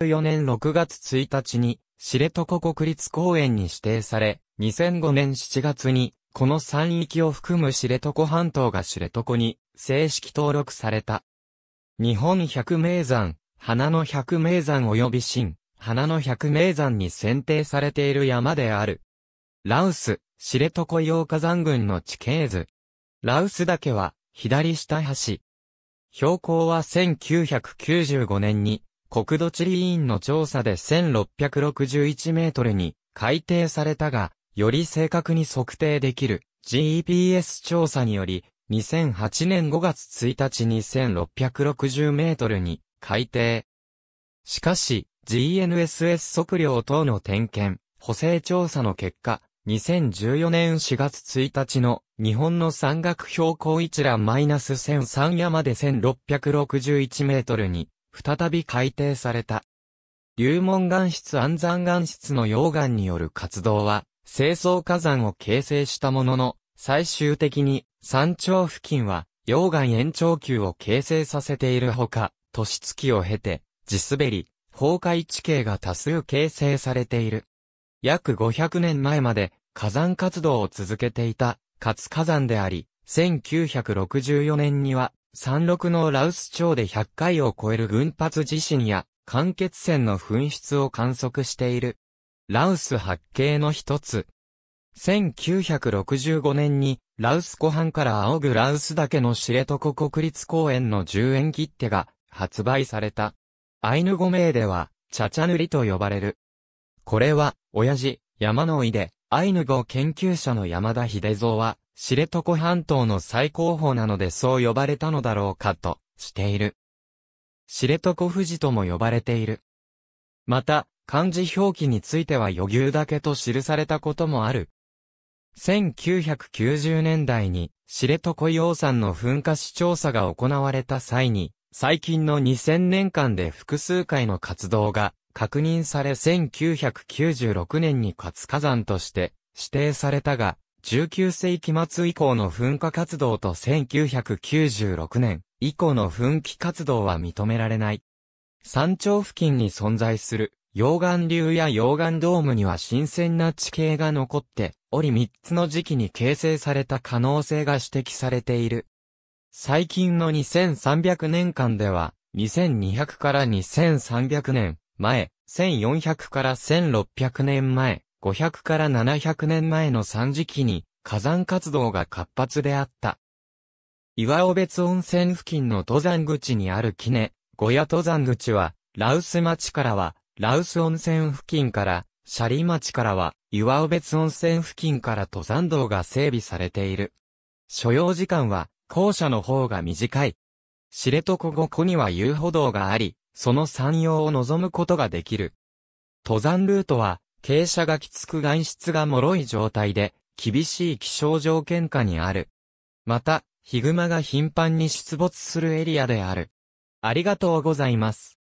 2004年6月1日に、知床国立公園に指定され、2005年7月に、この山域を含む知床半島が知床に正式登録された。日本百名山、花の百名山及び新、花の百名山に選定されている山である。ラウス、知床洋火山群の地形図。ラウス岳は、左下端。標高は1995年に国土地理院の調査で1661メートルに改定されたが、より正確に測定できる GPS 調査により、2008年5月1日に1660メートルに改定。しかし、GNSS 測量等の点検、補正調査の結果、2014年4月1日の日本の山岳標高一覧マイナス1003山で1661メートルに再び改定された。流門岩質安山岩質の溶岩による活動は、清掃火山を形成したものの、最終的に山頂付近は溶岩延長球を形成させているほか、年月を経て、地滑り、崩壊地形が多数形成されている。約500年前まで火山活動を続けていた活火山であり、1964年には山麓の羅臼町で100回を超える群発地震や、間欠泉の噴出を観測している。羅臼発景の一つ。1965年に、羅臼湖畔から仰ぐ羅臼岳の知床国立公園の10円切手が発売された。アイヌ語名では、チャチャ塗りと呼ばれる。これは、親父、山の井で、アイヌ語研究者の山田秀蔵は、知床半島の最高峰なのでそう呼ばれたのだろうかと、している。知床富士とも呼ばれている。また、漢字表記については余裕だけと記されたこともある。1990年代に、知床洋山の噴火市調査が行われた際に、最近の2000年間で複数回の活動が確認され1996年に活火山として指定されたが、19世紀末以降の噴火活動と1996年以降の噴気活動は認められない。山頂付近に存在する溶岩流や溶岩ドームには新鮮な地形が残っており3つの時期に形成された可能性が指摘されている。最近の2300年間では2200から2300年前、1400から1600年前、500から700年前の三時期に火山活動が活発であった。岩尾別温泉付近の登山口にあるキネ、小屋登山口は、羅臼町からは、羅臼温泉付近から、斜里町からは、岩尾別温泉付近から登山道が整備されている。所要時間は、校舎の方が短い。知床五湖には遊歩道があり、その山陽を望むことができる。登山ルートは、傾斜がきつく外出が脆い状態で、厳しい気象条件下にある。また、ヒグマが頻繁に出没するエリアである。ありがとうございます。